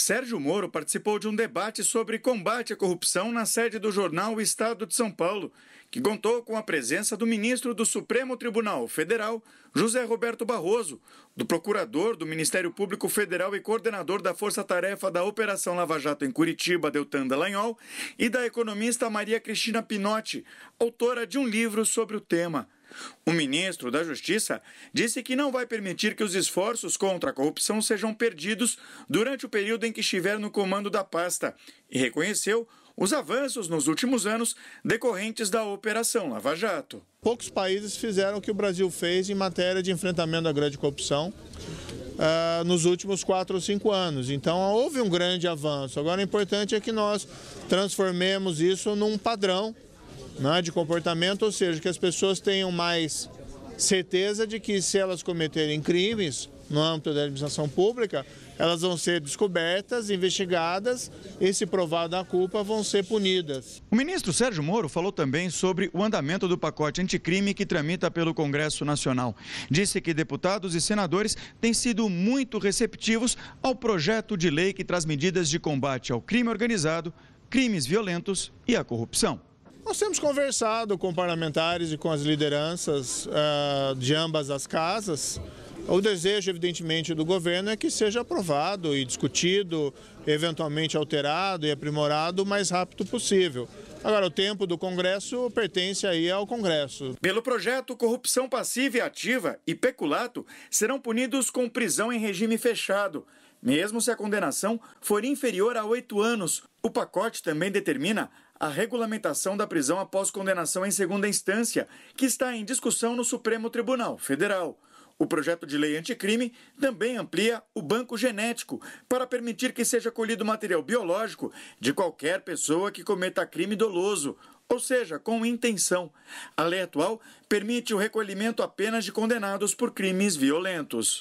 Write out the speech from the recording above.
Sérgio Moro participou de um debate sobre combate à corrupção na sede do jornal O Estado de São Paulo, que contou com a presença do ministro do Supremo Tribunal Federal, José Roberto Barroso, do procurador do Ministério Público Federal e coordenador da Força Tarefa da Operação Lava Jato em Curitiba, Deltan Dallagnol, e da economista Maria Cristina Pinotti, autora de um livro sobre o tema. O ministro da Justiça disse que não vai permitir que os esforços contra a corrupção sejam perdidos durante o período em que estiver no comando da pasta e reconheceu os avanços nos últimos anos decorrentes da Operação Lava Jato. Poucos países fizeram o que o Brasil fez em matéria de enfrentamento à grande corrupção. Uh, nos últimos quatro ou cinco anos. Então houve um grande avanço. Agora o importante é que nós transformemos isso num padrão né, de comportamento, ou seja, que as pessoas tenham mais certeza de que se elas cometerem crimes no âmbito da administração pública, elas vão ser descobertas, investigadas e, se provada a culpa, vão ser punidas. O ministro Sérgio Moro falou também sobre o andamento do pacote anticrime que tramita pelo Congresso Nacional. Disse que deputados e senadores têm sido muito receptivos ao projeto de lei que traz medidas de combate ao crime organizado, crimes violentos e à corrupção. Nós temos conversado com parlamentares e com as lideranças uh, de ambas as casas. O desejo, evidentemente, do governo é que seja aprovado e discutido, eventualmente alterado e aprimorado o mais rápido possível. Agora, o tempo do Congresso pertence aí ao Congresso. Pelo projeto, corrupção passiva e ativa e peculato serão punidos com prisão em regime fechado mesmo se a condenação for inferior a oito anos, o pacote também determina a regulamentação da prisão após condenação em segunda instância, que está em discussão no Supremo Tribunal Federal. O projeto de lei anticrime também amplia o banco genético para permitir que seja colhido material biológico de qualquer pessoa que cometa crime doloso, ou seja, com intenção. A lei atual permite o recolhimento apenas de condenados por crimes violentos.